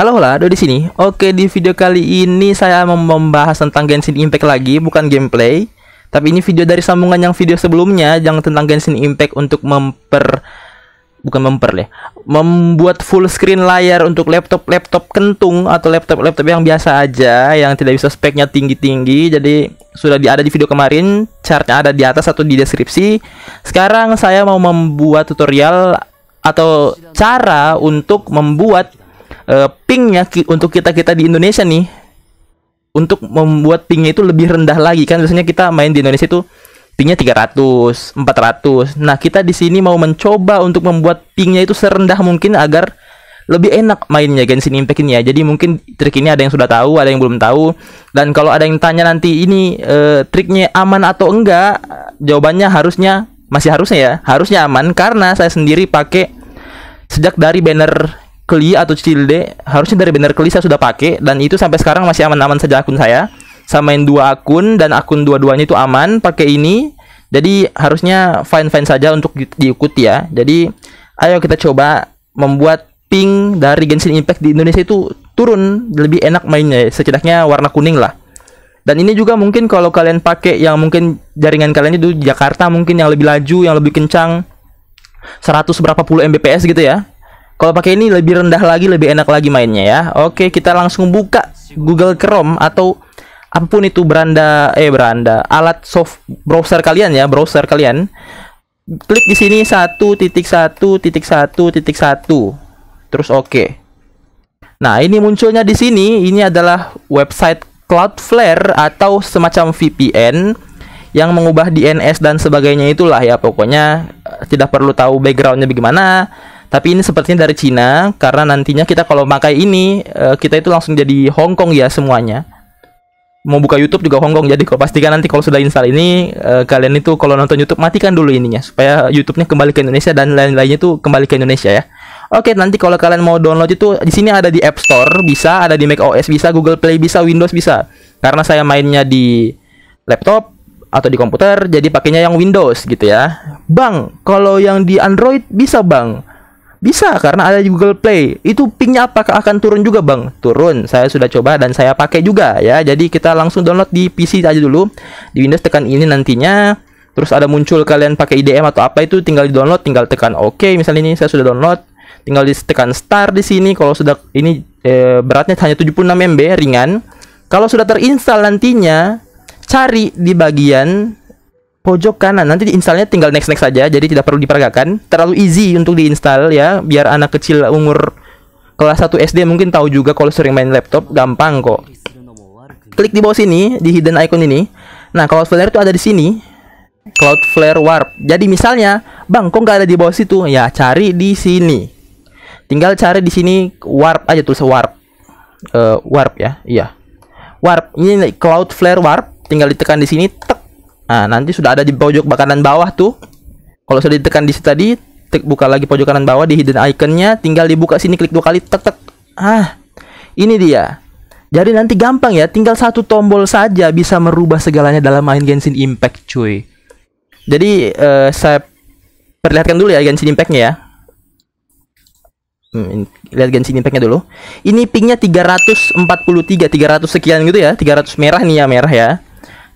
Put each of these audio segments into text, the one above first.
Halo lah, Dodo di sini. Oke, di video kali ini saya mau membahas tentang Genshin Impact lagi, bukan gameplay. Tapi ini video dari sambungan yang video sebelumnya yang tentang Genshin Impact untuk memper bukan memper ya. Membuat full screen layar untuk laptop-laptop kentung atau laptop-laptop yang biasa aja yang tidak bisa speknya tinggi-tinggi. Jadi sudah ada di video kemarin, chartnya ada di atas atau di deskripsi. Sekarang saya mau membuat tutorial atau cara untuk membuat uh, pingnya ki untuk kita kita di Indonesia nih untuk membuat pingnya itu lebih rendah lagi kan biasanya kita main di Indonesia itu pingnya 300, 400. Nah kita di sini mau mencoba untuk membuat pingnya itu serendah mungkin agar lebih enak mainnya Genshin Impact ini ya. Jadi mungkin trik ini ada yang sudah tahu, ada yang belum tahu. Dan kalau ada yang tanya nanti ini e, triknya aman atau enggak, jawabannya harusnya masih harusnya ya, harusnya aman karena saya sendiri pakai sejak dari banner Kli atau Cilde harusnya dari banner Kli saya sudah pakai dan itu sampai sekarang masih aman-aman saja akun saya. Samain dua akun dan akun dua-duanya itu aman pakai ini. Jadi harusnya fine-fine saja untuk di diikuti ya. Jadi ayo kita coba membuat ping dari Genshin Impact di Indonesia itu turun lebih enak mainnya setidaknya warna kuning lah. Dan ini juga mungkin kalau kalian pakai yang mungkin jaringan kalian itu Jakarta mungkin yang lebih laju, yang lebih kencang 100 berapa puluh Mbps gitu ya kalau pakai ini lebih rendah lagi, lebih enak lagi mainnya ya. Oke, kita langsung buka Google Chrome atau apapun itu beranda eh beranda alat soft browser kalian ya, browser kalian. Klik di sini 1.1.1.1. Terus oke. Nah, ini munculnya di sini ini adalah website Cloudflare atau semacam VPN yang mengubah DNS dan sebagainya itulah ya pokoknya eh, tidak perlu tahu backgroundnya bagaimana tapi ini sepertinya dari Cina karena nantinya kita kalau pakai ini uh, kita itu langsung jadi Hong Kong ya semuanya. Mau buka YouTube juga Hong Kong. Jadi kok pastikan nanti kalau sudah install ini uh, kalian itu kalau nonton YouTube matikan dulu ininya supaya YouTube-nya kembali ke Indonesia dan lain-lainnya itu kembali ke Indonesia ya. Oke, nanti kalau kalian mau download itu di sini ada di App Store bisa, ada di Mac OS bisa, Google Play bisa, Windows bisa. Karena saya mainnya di laptop atau di komputer jadi pakainya yang Windows gitu ya. Bang, kalau yang di Android bisa, Bang. Bisa karena ada Google Play. Itu pingnya apakah akan turun juga bang? Turun. Saya sudah coba dan saya pakai juga ya. Jadi kita langsung download di PC aja dulu. Di Windows tekan ini nantinya. Terus ada muncul kalian pakai IDM atau apa itu tinggal di download, tinggal tekan OK. Misalnya ini saya sudah download, tinggal di tekan start di sini. Kalau sudah ini eh, beratnya hanya 76 MB ringan. Kalau sudah terinstal nantinya cari di bagian pojok kanan. Nanti diinstalnya tinggal next next saja, jadi tidak perlu diperagakan. Terlalu easy untuk diinstal ya, biar anak kecil umur kelas 1 SD mungkin tahu juga kalau sering main laptop, gampang kok. Klik di bawah sini di hidden icon ini. Nah, Cloudflare itu ada di sini. Cloudflare Warp. Jadi misalnya, Bang, kok nggak ada di bawah situ? Ya, cari di sini. Tinggal cari di sini Warp aja tulis Warp. Uh, warp ya. Iya. Warp. Ini Cloudflare Warp. Tinggal ditekan di sini, tek Nah, nanti sudah ada di pojok kanan bawah tuh. Kalau sudah ditekan di situ tadi, tek, buka lagi pojok kanan bawah di hidden iconnya, tinggal dibuka sini klik dua kali, tek tek. Ah, ini dia. Jadi nanti gampang ya, tinggal satu tombol saja bisa merubah segalanya dalam main Genshin Impact, cuy. Jadi uh, saya perlihatkan dulu ya Genshin Impact-nya ya. Hmm, lihat Genshin Impact-nya dulu. Ini pingnya 343, 300 sekian gitu ya, 300 merah nih ya, merah ya.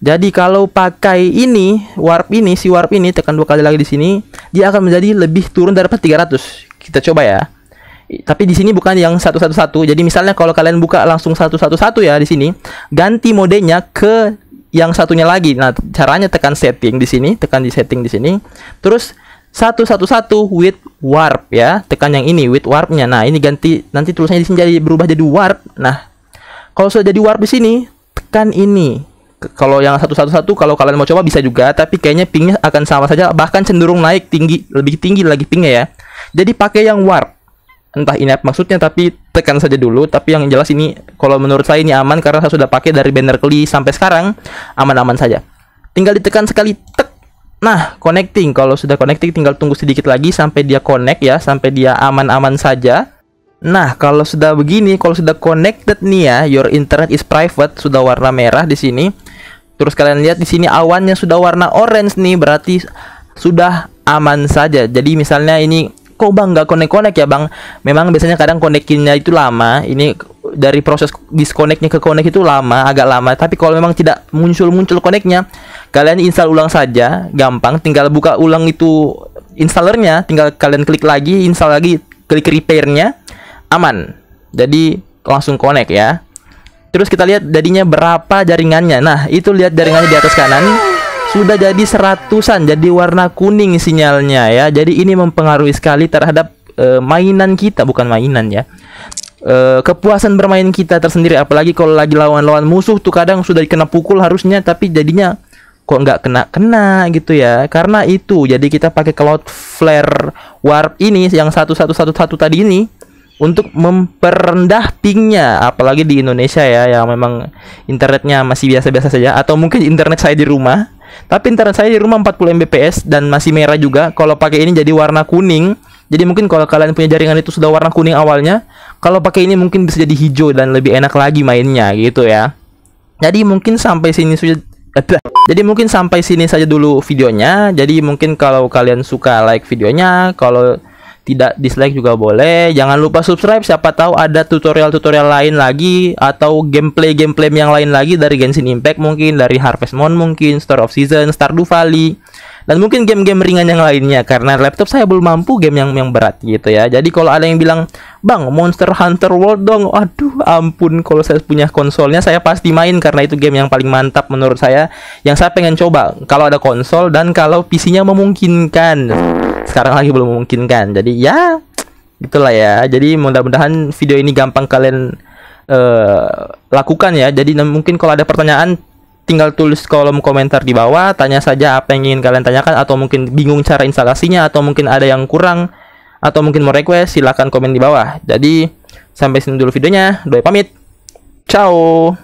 Jadi kalau pakai ini warp ini si warp ini tekan dua kali lagi di sini, dia akan menjadi lebih turun daripada 300. Kita coba ya. Tapi di sini bukan yang satu satu satu. Jadi misalnya kalau kalian buka langsung satu satu satu ya di sini, ganti modenya ke yang satunya lagi. Nah, caranya tekan setting di sini, tekan di setting di sini. Terus satu satu satu with warp ya. Tekan yang ini with warpnya. Nah, ini ganti nanti tulisannya di sini jadi berubah jadi warp. Nah, kalau sudah jadi warp di sini, tekan ini kalau yang satu satu satu kalau kalian mau coba bisa juga tapi kayaknya pingnya akan sama saja bahkan cenderung naik tinggi lebih tinggi lagi pingnya ya jadi pakai yang warp entah ini apa maksudnya tapi tekan saja dulu tapi yang jelas ini kalau menurut saya ini aman karena saya sudah pakai dari banner keli sampai sekarang aman-aman saja tinggal ditekan sekali tek nah connecting kalau sudah connecting tinggal tunggu sedikit lagi sampai dia connect ya sampai dia aman-aman saja Nah, kalau sudah begini, kalau sudah connected nih ya, your internet is private, sudah warna merah di sini. Terus kalian lihat di sini awannya sudah warna orange nih, berarti sudah aman saja. Jadi misalnya ini kok bang nggak konek connect ya bang? Memang biasanya kadang konekinnya itu lama. Ini dari proses disconnectnya ke connect itu lama, agak lama. Tapi kalau memang tidak muncul-muncul connect-nya, kalian install ulang saja, gampang. Tinggal buka ulang itu installernya, tinggal kalian klik lagi, install lagi, klik repairnya, aman. Jadi langsung connect ya. Terus kita lihat jadinya berapa jaringannya. Nah, itu lihat jaringannya di atas kanan. Sudah jadi seratusan, jadi warna kuning sinyalnya ya. Jadi ini mempengaruhi sekali terhadap uh, mainan kita, bukan mainan ya. Uh, kepuasan bermain kita tersendiri. Apalagi kalau lagi lawan-lawan musuh tuh kadang sudah kena pukul harusnya, tapi jadinya kok nggak kena kena gitu ya karena itu jadi kita pakai cloud flare warp ini yang satu satu satu satu tadi ini untuk memperendah pingnya apalagi di Indonesia ya yang memang internetnya masih biasa-biasa saja atau mungkin internet saya di rumah tapi internet saya di rumah 40 Mbps dan masih merah juga kalau pakai ini jadi warna kuning jadi mungkin kalau kalian punya jaringan itu sudah warna kuning awalnya kalau pakai ini mungkin bisa jadi hijau dan lebih enak lagi mainnya gitu ya jadi mungkin sampai sini sudah jadi mungkin sampai sini saja dulu videonya. Jadi mungkin kalau kalian suka like videonya, kalau tidak dislike juga boleh. Jangan lupa subscribe siapa tahu ada tutorial-tutorial lain lagi atau gameplay-gameplay yang lain lagi dari Genshin Impact mungkin, dari Harvest Moon mungkin, Star of Season, Stardew Valley dan mungkin game-game ringan yang lainnya karena laptop saya belum mampu game yang yang berat gitu ya. Jadi kalau ada yang bilang, "Bang, Monster Hunter World dong." Aduh, ampun kalau saya punya konsolnya saya pasti main karena itu game yang paling mantap menurut saya yang saya pengen coba kalau ada konsol dan kalau PC-nya memungkinkan sekarang lagi belum memungkinkan jadi ya gitulah ya jadi mudah-mudahan video ini gampang kalian uh, lakukan ya jadi mungkin kalau ada pertanyaan tinggal tulis kolom komentar di bawah tanya saja apa yang ingin kalian tanyakan atau mungkin bingung cara instalasinya atau mungkin ada yang kurang atau mungkin mau request silahkan komen di bawah jadi sampai sini dulu videonya doi pamit ciao